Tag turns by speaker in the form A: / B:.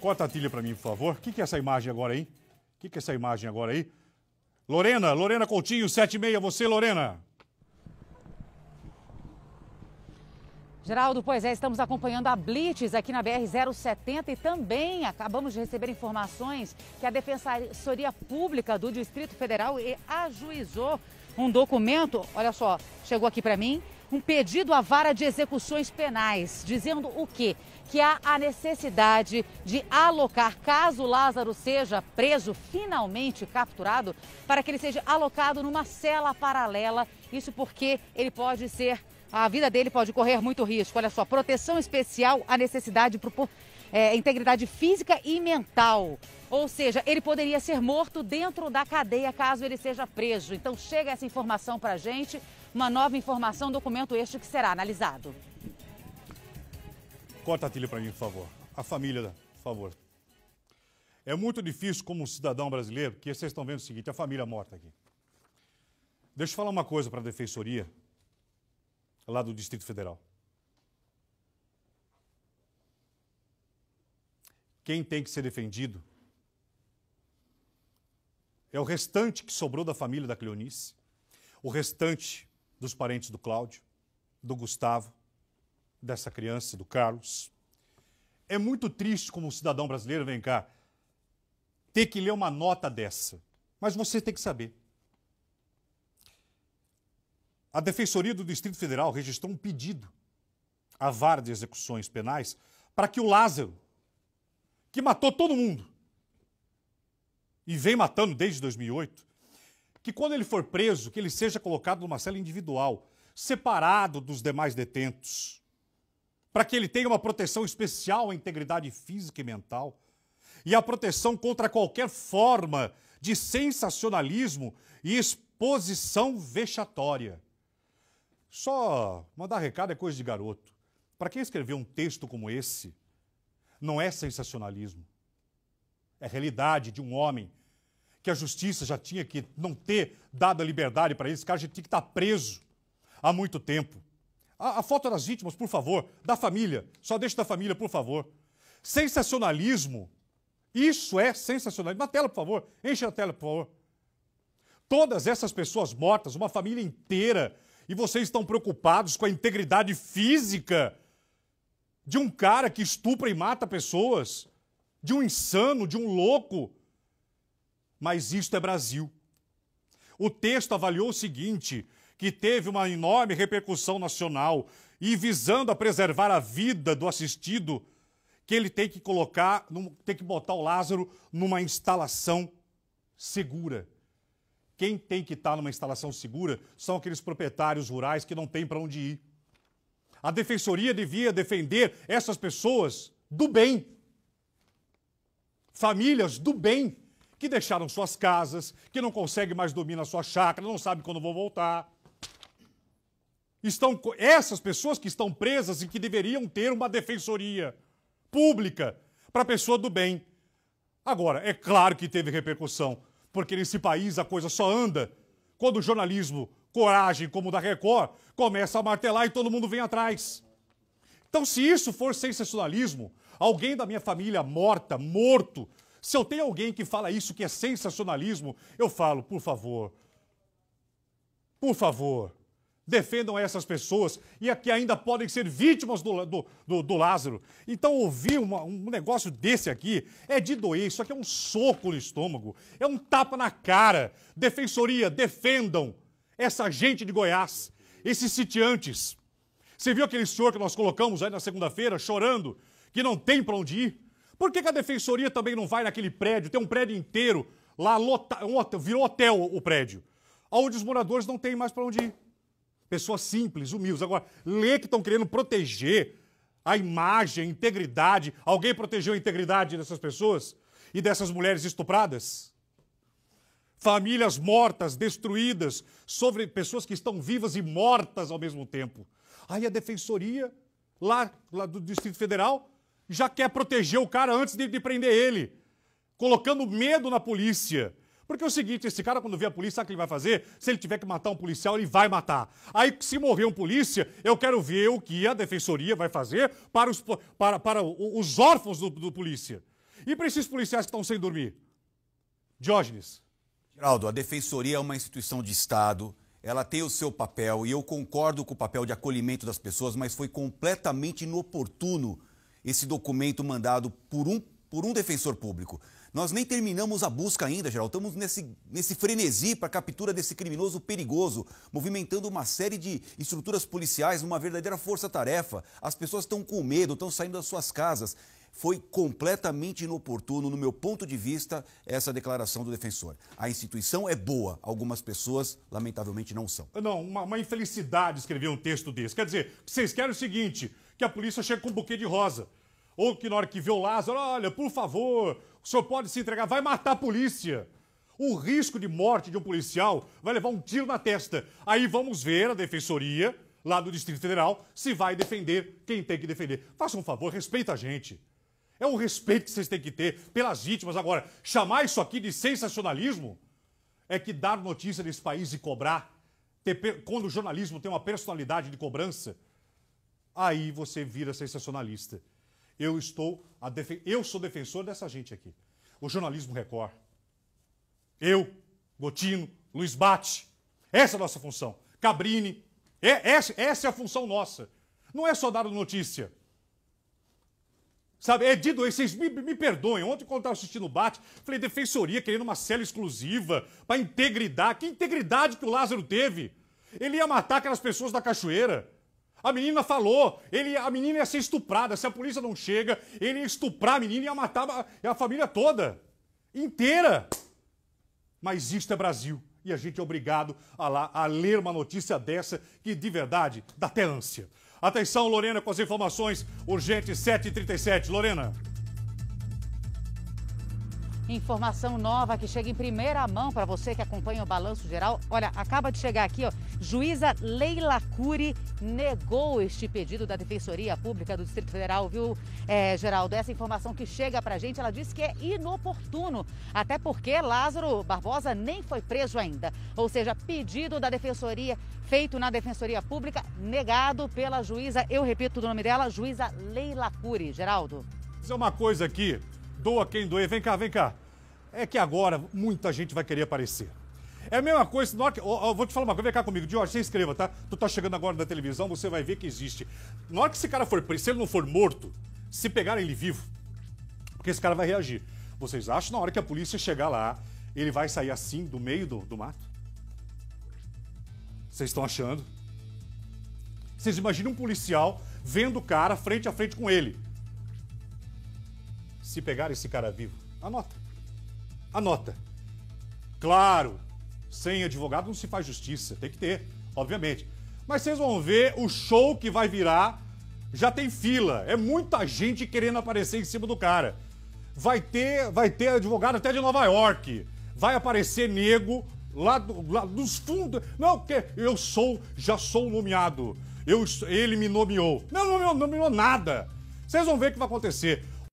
A: Corta a trilha para mim, por favor. O que, que é essa imagem agora aí? O que, que é essa imagem agora aí? Lorena, Lorena Coutinho, 76, você, Lorena.
B: Geraldo, pois é, estamos acompanhando a Blitz aqui na BR-070 e também acabamos de receber informações que a Defensoria Pública do Distrito Federal ajuizou um documento, olha só, chegou aqui para mim, um pedido à vara de execuções penais, dizendo o quê? Que há a necessidade de alocar, caso Lázaro seja preso, finalmente capturado, para que ele seja alocado numa cela paralela. Isso porque ele pode ser, a vida dele pode correr muito risco. Olha só, proteção especial, a necessidade para é, integridade física e mental. Ou seja, ele poderia ser morto dentro da cadeia caso ele seja preso. Então chega essa informação para a gente uma nova informação, documento este que será analisado.
A: Corta a trilha para mim, por favor. A família, por favor. É muito difícil, como cidadão brasileiro, que vocês estão vendo o seguinte: a família morta aqui. Deixa eu falar uma coisa para a Defensoria, lá do Distrito Federal. Quem tem que ser defendido é o restante que sobrou da família da Cleonice, o restante dos parentes do Cláudio, do Gustavo, dessa criança, do Carlos. É muito triste como cidadão brasileiro, vem cá, ter que ler uma nota dessa. Mas você tem que saber. A Defensoria do Distrito Federal registrou um pedido à vara de execuções penais para que o Lázaro, que matou todo mundo e vem matando desde 2008, que quando ele for preso, que ele seja colocado numa cela individual, separado dos demais detentos, para que ele tenha uma proteção especial à integridade física e mental e a proteção contra qualquer forma de sensacionalismo e exposição vexatória. Só mandar recado é coisa de garoto. Para quem escreveu um texto como esse, não é sensacionalismo. É realidade de um homem que a justiça já tinha que não ter dado a liberdade para esse cara, já tinha que estar tá preso há muito tempo. A, a foto das vítimas, por favor, da família, só deixa da família, por favor. Sensacionalismo, isso é sensacionalismo. Na tela, por favor, enche a tela, por favor. Todas essas pessoas mortas, uma família inteira, e vocês estão preocupados com a integridade física de um cara que estupra e mata pessoas, de um insano, de um louco. Mas isto é Brasil. O texto avaliou o seguinte: que teve uma enorme repercussão nacional e visando a preservar a vida do assistido, que ele tem que colocar, tem que botar o Lázaro numa instalação segura. Quem tem que estar tá numa instalação segura são aqueles proprietários rurais que não têm para onde ir. A defensoria devia defender essas pessoas do bem. Famílias do bem que deixaram suas casas, que não conseguem mais dominar sua chácara, não sabem quando vão voltar. Estão essas pessoas que estão presas e que deveriam ter uma defensoria pública para a pessoa do bem. Agora, é claro que teve repercussão, porque nesse país a coisa só anda quando o jornalismo coragem como o da Record começa a martelar e todo mundo vem atrás. Então, se isso for sensacionalismo, alguém da minha família morta, morto, se eu tenho alguém que fala isso, que é sensacionalismo, eu falo, por favor, por favor, defendam essas pessoas e aqui ainda podem ser vítimas do, do, do, do Lázaro. Então, ouvir uma, um negócio desse aqui é de doer. Isso aqui é um soco no estômago, é um tapa na cara. Defensoria, defendam essa gente de Goiás, esses sitiantes. Você viu aquele senhor que nós colocamos aí na segunda-feira, chorando, que não tem para onde ir? Por que, que a defensoria também não vai naquele prédio? Tem um prédio inteiro lá, lota, um hotel, virou hotel o prédio, onde os moradores não têm mais para onde ir. Pessoas simples, humildes. Agora, lê que estão querendo proteger a imagem, a integridade. Alguém protegeu a integridade dessas pessoas e dessas mulheres estupradas? Famílias mortas, destruídas, sobre pessoas que estão vivas e mortas ao mesmo tempo. Aí a defensoria lá, lá do Distrito Federal já quer proteger o cara antes de, de prender ele, colocando medo na polícia. Porque é o seguinte, esse cara quando vê a polícia, sabe o que ele vai fazer? Se ele tiver que matar um policial, ele vai matar. Aí se morrer um polícia, eu quero ver o que a defensoria vai fazer para os, para, para os órfãos do, do polícia. E para esses policiais que estão sem dormir? Diógenes. Geraldo, a defensoria é uma instituição de Estado, ela tem o seu papel e eu concordo com o papel de acolhimento das pessoas, mas foi completamente inoportuno esse documento mandado por um, por um defensor público. Nós nem terminamos a busca ainda, Geraldo. Estamos nesse, nesse frenesi para a captura desse criminoso perigoso, movimentando uma série de estruturas policiais, uma verdadeira força-tarefa. As pessoas estão com medo, estão saindo das suas casas. Foi completamente inoportuno, no meu ponto de vista, essa declaração do defensor. A instituição é boa, algumas pessoas, lamentavelmente, não são. Não, uma, uma infelicidade escrever um texto desse. Quer dizer, vocês querem é o seguinte: que a polícia chegue com um buquê de rosa. Ou que na hora que vê o Lázaro, olha, por favor, o senhor pode se entregar, vai matar a polícia. O risco de morte de um policial vai levar um tiro na testa. Aí vamos ver a defensoria lá do Distrito Federal se vai defender quem tem que defender. Faça um favor, respeita a gente. É o respeito que vocês têm que ter pelas vítimas. Agora, chamar isso aqui de sensacionalismo é que dar notícia nesse país e cobrar, ter, quando o jornalismo tem uma personalidade de cobrança, aí você vira sensacionalista. Eu estou defen... eu sou defensor dessa gente aqui. O jornalismo Record. Eu, Gotino, Luiz Bate. Essa é a nossa função. Cabrini. É, essa, essa é a função nossa. Não é só dar notícia. Sabe, é de dois, vocês me, me perdoem. Ontem, quando eu estava assistindo o Bate, falei, defensoria querendo uma cela exclusiva para integridade. Que integridade que o Lázaro teve? Ele ia matar aquelas pessoas da cachoeira. A menina falou, ele, a menina ia ser estuprada. Se a polícia não chega, ele ia estuprar a menina e ia matar a, a família toda, inteira. Mas isto é Brasil. E a gente é obrigado a, lá, a ler uma notícia dessa que, de verdade, dá até ânsia. Atenção, Lorena, com as informações urgentes 7h37. Lorena.
B: Informação nova que chega em primeira mão para você que acompanha o Balanço Geral. Olha, acaba de chegar aqui, ó. Juíza Leila Cury negou este pedido da Defensoria Pública do Distrito Federal, viu, é, Geraldo? Essa informação que chega para a gente, ela disse que é inoportuno, até porque Lázaro Barbosa nem foi preso ainda. Ou seja, pedido da Defensoria, feito na Defensoria Pública, negado pela juíza, eu repito o nome dela, juíza Leila Cury. Geraldo. Vou
A: dizer uma coisa aqui. Doa quem doer. Vem cá, vem cá. É que agora muita gente vai querer aparecer. É a mesma coisa, na hora que, eu, vou te falar uma coisa, vem cá comigo, Jorge, se inscreva, tá? Tu tá chegando agora na televisão, você vai ver que existe. Na hora que esse cara for preso, se ele não for morto, se pegarem ele vivo, porque esse cara vai reagir. Vocês acham na hora que a polícia chegar lá, ele vai sair assim do meio do, do mato? Vocês estão achando? Vocês imaginam um policial vendo o cara frente a frente com ele se pegar esse cara vivo? Anota. Anota. Claro, sem advogado não se faz justiça, tem que ter, obviamente. Mas vocês vão ver o show que vai virar. Já tem fila, é muita gente querendo aparecer em cima do cara. Vai ter, vai ter advogado até de Nova York. Vai aparecer nego lá, do, lá dos fundos. Não, porque eu sou, já sou nomeado. Eu, ele me nomeou. Não, não, me nomeou nada. Vocês vão ver o que vai acontecer.